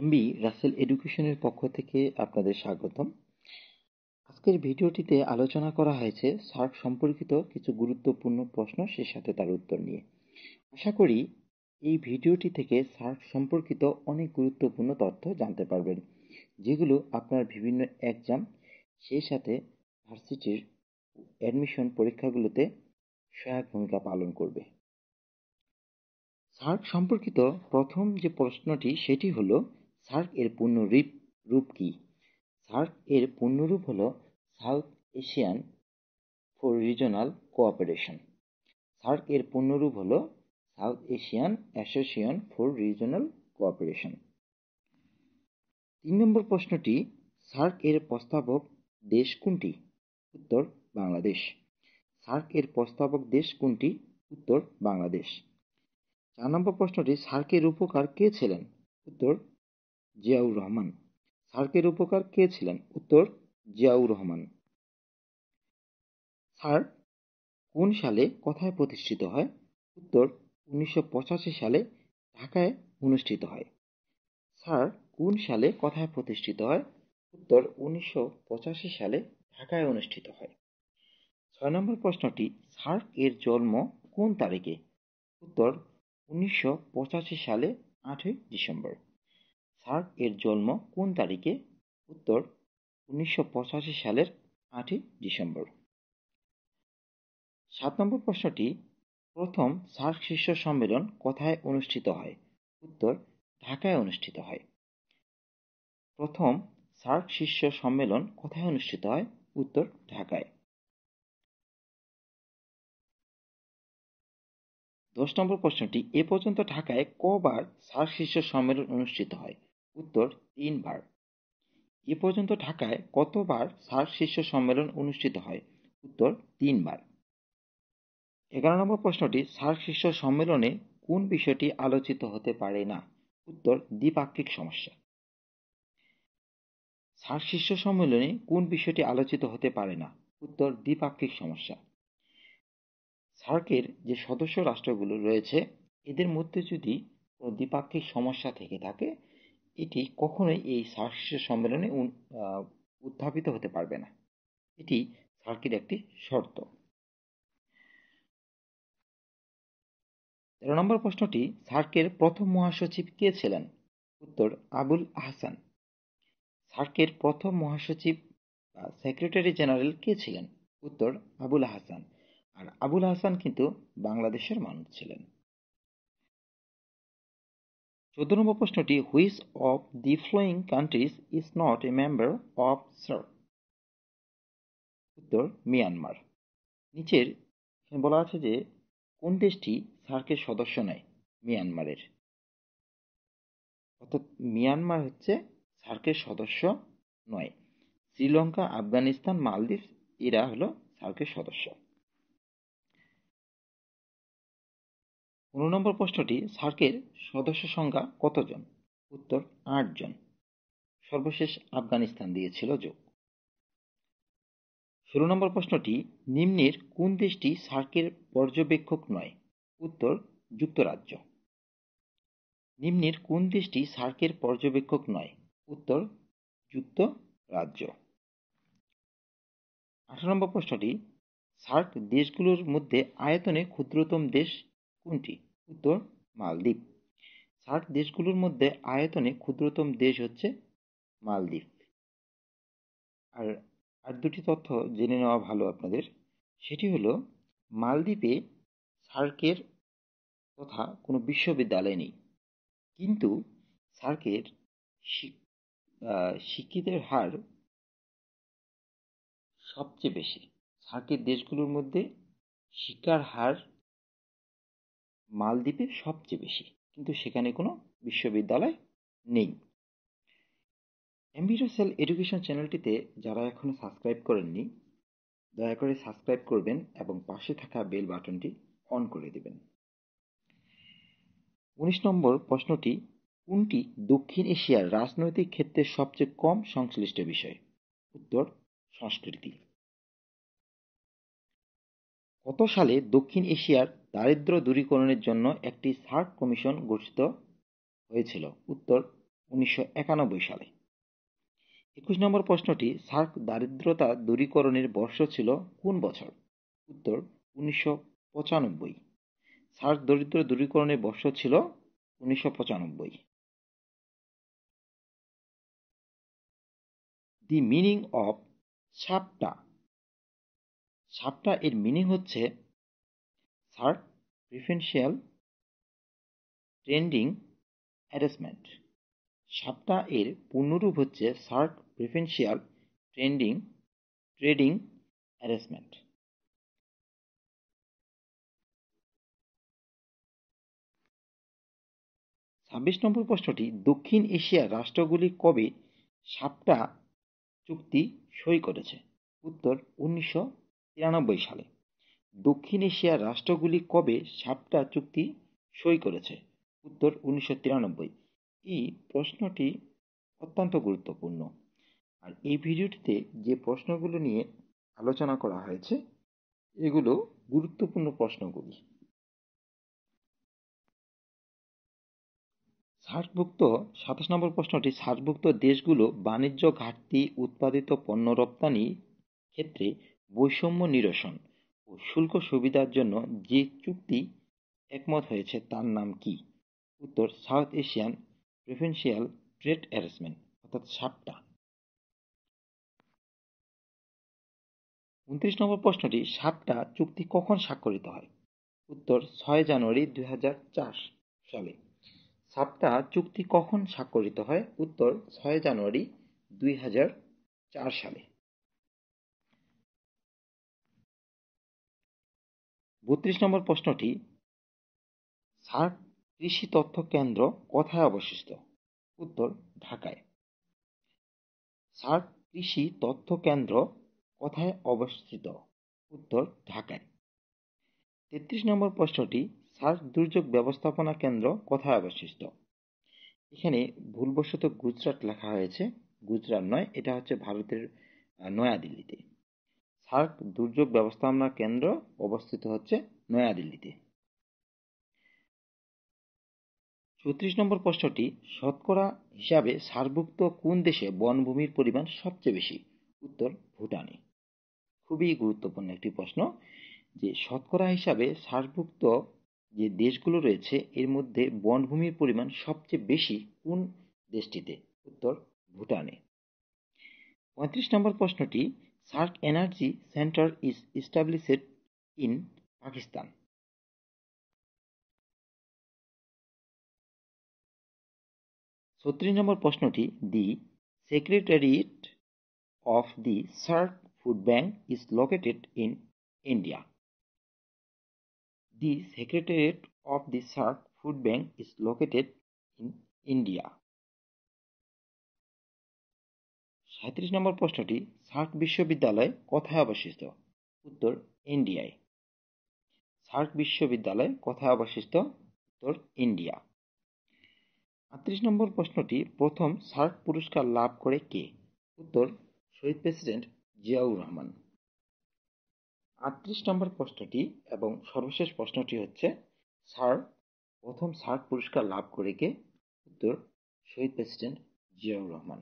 MB Rasel এডুকেশনের পক্ষ থেকে আপনাদের স্বাগতম আজকের ভিডিওটিতে আলোচনা করা হয়েছে সার্ক সম্পর্কিত কিছু গুরুত্বপূর্ণ প্রশ্ন সে সাথে তার উত্তর নিয়ে আশা করি এই ভিডিওটি থেকে সার্ক সম্পর্কিত অনেক গুরুত্বপূর্ণ তথ্য জানতে পারবেন যেগুলো আপনার বিভিন্ন এক্সাম সেই সাথে ভার্সিটির অ্যাডমিশন পরীক্ষাগুলোতে সহায়ক ভূমিকা পালন করবে সার্ক সম্পর্কিত প্রথম যে প্রশ্নটি সেটি হলো সার্ক এর পূর্ণ রিপ রূপ কী সার্ক এর পূর্ণরূপ হলো South Asian for regional cooperation SAARC এর পূর্ণরূপ হলো South Asian association for regional cooperation তিন নম্বর প্রশ্নটি সার্ক এর প্রস্তাবক দেশ কোনটি উত্তর বাংলাদেশ সার্ক এর প্রস্তাবক দেশ কোনটি উত্তর বাংলাদেশ চার নম্বর প্রশ্নটি সার্কের উপকার কে ছিলেন উত্তর জিয়াউর রহমান সার্কের উপকার কে ছিলেন উত্তর জিয়াউর রহমান সার কোন সালে কথায় প্রতিষ্ঠিত হয় উত্তর উনিশশো সালে ঢাকায় অনুষ্ঠিত হয় সার কোন সালে কথায় প্রতিষ্ঠিত হয় উত্তর উনিশশো সালে ঢাকায় অনুষ্ঠিত হয় ছয় নম্বর প্রশ্নটি সার্ক এর জন্ম কোন তারিখে উত্তর উনিশশো সালে আটই ডিসেম্বর সার্ক এর জন্ম কোন তারিখে উত্তর উনিশশো সালের আটই ডিসেম্বর সাত নম্বর প্রশ্নটি প্রথম সার্ক শীর্ষ সম্মেলন কোথায় অনুষ্ঠিত হয় উত্তর ঢাকায় অনুষ্ঠিত হয় প্রথম সার্ক শীর্ষ সম্মেলন কোথায় অনুষ্ঠিত হয় উত্তর ঢাকায় দশ নম্বর প্রশ্নটি এ পর্যন্ত ঢাকায় কবার সার্ক শীর্ষ সম্মেলন অনুষ্ঠিত হয় উত্তর তিনবার এ পর্যন্ত ঢাকায় কতবার সার শীর্ষ সম্মেলন অনুষ্ঠিত হয় উত্তর তিনবার এগারো নম্বর প্রশ্নটি সার্ক শীর্ষ সম্মেলনে কোন বিষয়টি আলোচিত হতে পারে না উত্তর দ্বিপাক্ষিক সমস্যা সার শীর্ষ সম্মেলনে কোন বিষয়টি আলোচিত হতে পারে না উত্তর দ্বিপাক্ষিক সমস্যা সার্কের যে সদস্য রাষ্ট্রগুলো রয়েছে এদের মধ্যে যদি দ্বিপাক্ষিক সমস্যা থেকে থাকে এটি কখনোই এই সার্ক শীর্ষ সম্মেলনে উত্থাপিত হতে পারবে না এটি সার্কের একটি শর্ত তেরো নম্বর প্রশ্নটি সার্কের প্রথম মহাসচিব কে ছিলেন উত্তর আবুল আহসান সার্কের প্রথম মহাসচিব সেক্রেটারি জেনারেল কে ছিলেন উত্তর আবুল আহসান আর আবুল আহসান কিন্তু বাংলাদেশের মানুষ ছিলেন চোদ্দ নম্বর প্রশ্নটি which of the following countries is not a member of SAARC উত্তর মিয়ানমার নিচের বলা আছে যে কোন দেশটি সার্কের সদস্য নয় মিয়ানমারের অর্থাৎ মিয়ানমার হচ্ছে সার্কের সদস্য নয় শ্রীলঙ্কা আফগানিস্তান মালদ্বীপ এরা হলো সার্কের সদস্য পনেরো নম্বর প্রশ্নটি সার্কের সদস্য সংখ্যা কতজন উত্তর আটজন সর্বশেষ আফগানিস্তান দিয়েছিল যোগ ষোলো নম্বর প্রশ্নটি নিম্নের কোন দেশটি সার্কের পর্যবেক্ষক নয় উত্তর যুক্তরাজ্য নিম্নের কোন দেশটি সার্কের পর্যবেক্ষক নয় উত্তর যুক্তরাজ্য আঠারো নম্বর প্রশ্নটি সার্ক দেশগুলোর মধ্যে আয়তনে ক্ষুদ্রতম দেশ কোনটি উত্তর মালদ্বীপ সার্ক দেশগুলোর মধ্যে আয়তনে ক্ষুদ্রতম দেশ হচ্ছে মালদ্বীপ আর আর দুটি তথ্য জেনে নেওয়া ভালো আপনাদের সেটি হলো মালদ্বীপে সার্কের তথা কোনো বিশ্ববিদ্যালয় নেই কিন্তু সার্কের শিক্ষিতের হার সবচেয়ে বেশি সার্কের দেশগুলোর মধ্যে শিক্ষার হার মালদ্বীপে সবচেয়ে বেশি কিন্তু সেখানে কোনো বিশ্ববিদ্যালয় নেই অ্যাম্বিরোসেল এডুকেশন চ্যানেলটিতে যারা এখনও সাবস্ক্রাইব করেননি দয়া করে সাবস্ক্রাইব করবেন এবং পাশে থাকা বেল বাটনটি অন করে দেবেন উনিশ নম্বর প্রশ্নটি কোনটি দক্ষিণ এশিয়ার রাজনৈতিক ক্ষেত্রে সবচেয়ে কম সংশ্লিষ্ট বিষয় উত্তর সংস্কৃতি কত সালে দক্ষিণ এশিয়ার দারিদ্র দূরীকরণের জন্য একটি সার্ক কমিশন গঠিত হয়েছিল উত্তর উনিশশো সালে একুশ নম্বর প্রশ্নটি সার্ক দারিদ্রতা দূরীকরণের বর্ষ ছিল কোন বছর উত্তর উনিশশো পঁচানব্বই সার্ক দরিদ্র দূরীকরণের বর্ষ ছিল উনিশশো পঁচানব্বই দি মিনিং অফ সাপটা সাপটা এর মিনিং হচ্ছে সার্ক প্রিফেন্সিয়াল ট্রেন্ডিং অ্যারেসমেন্ট সাপটা এর পূর্ণরূপ হচ্ছে SAARC preferential trending trading arrangement ছাব্বিশ নম্বর প্রশ্নটি দক্ষিণ এশিয়ার রাষ্ট্রগুলি কবে সাপটা চুক্তি সই করেছে উত্তর উনিশশো তিরানব্বই সালে দক্ষিণ এশিয়ার রাষ্ট্রগুলি কবে সাপটা চুক্তি সই করেছে উত্তর উনিশশো তিরানব্বই এই প্রশ্নটি অত্যন্ত গুরুত্বপূর্ণ আর এই ভিডিওটিতে যে প্রশ্নগুলো নিয়ে আলোচনা করা হয়েছে এগুলো গুরুত্বপূর্ণ প্রশ্নগুলি সার্কভুক্ত সাতাশ নম্বর প্রশ্নটি সার্কভুক্ত দেশগুলো বাণিজ্য ঘাটতি উৎপাদিত পণ্য রপ্তানি ক্ষেত্রে বৈষম্য নিরসন ও শুল্ক সুবিধার জন্য যে চুক্তি একমত হয়েছে তার নাম কি উত্তর South Asian preferential trade arrangement অর্থাৎ সাপটা উনত্রিশ নম্বর প্রশ্নটি সাপটা চুক্তি কখন স্বাক্ষরিত হয় উত্তর ছয় জানুয়ারি দুই সালে সাপটা চুক্তি কখন স্বাক্ষরিত হয় উত্তর ছয় জানুয়ারি দুই সালে বত্রিশ নম্বর প্রশ্নটি সার্ক কৃষি তথ্য কেন্দ্র কোথায় অবশিষ্ট উত্তর ঢাকায় সার্ক কৃষি তথ্য কেন্দ্র কোথায় অবস্থিত উত্তর ঢাকায় তেত্রিশ নম্বর প্রশ্নটি সার্ক দুর্যোগ ব্যবস্থাপনা কেন্দ্র কোথায় অবশিষ্ট এখানে ভুলবশত গুজরাট লেখা হয়েছে গুজরাট নয় এটা হচ্ছে ভারতের নয়াদিল্লিতে হার্ট দুর্যোগ ব্যবস্থাপনা কেন্দ্র অবস্থিত হচ্ছে নয়াদিল্লিতে চৌত্রিশ নম্বর প্রশ্নটি শতকরা হিসাবে সারভুক্ত কোন দেশে বনভূমির পরিমাণ সবচেয়ে বেশি উত্তর ভুটানে খুবই গুরুত্বপূর্ণ একটি প্রশ্ন যে শতকরা হিসাবে সারভুক্ত যে দেশগুলো রয়েছে এর মধ্যে বনভূমির পরিমাণ সবচেয়ে বেশি কোন দেশটিতে উত্তর ভুটানে পঁয়ত্রিশ নম্বর প্রশ্নটি Sark Energy Center is established in Pakistan. So, three number Poshnoti, the Secretariat of the Sark Food Bank is located in India. The Secretariat of the Sark Food Bank is located in India. 37 number Poshnoti, SAARC বিশ্ববিদ্যালয় কোথায় অবস্থিত উত্তর ইন্ডিয়ায় SAARC বিশ্ববিদ্যালয় কোথায় অবস্থিত উত্তর India আটত্রিশ নম্বর প্রশ্নটি প্রথম সার্ক পুরস্কার লাভ করে কে উত্তর শহীদ প্রেসিডেন্ট জিয়াউর রহমান আটত্রিশ নম্বর প্রশ্নটি এবং সর্বশেষ প্রশ্নটি হচ্ছে সার্ক প্রথম সার্ক পুরস্কার লাভ করে কে উত্তর শহীদ প্রেসিডেন্ট জিয়াউর রহমান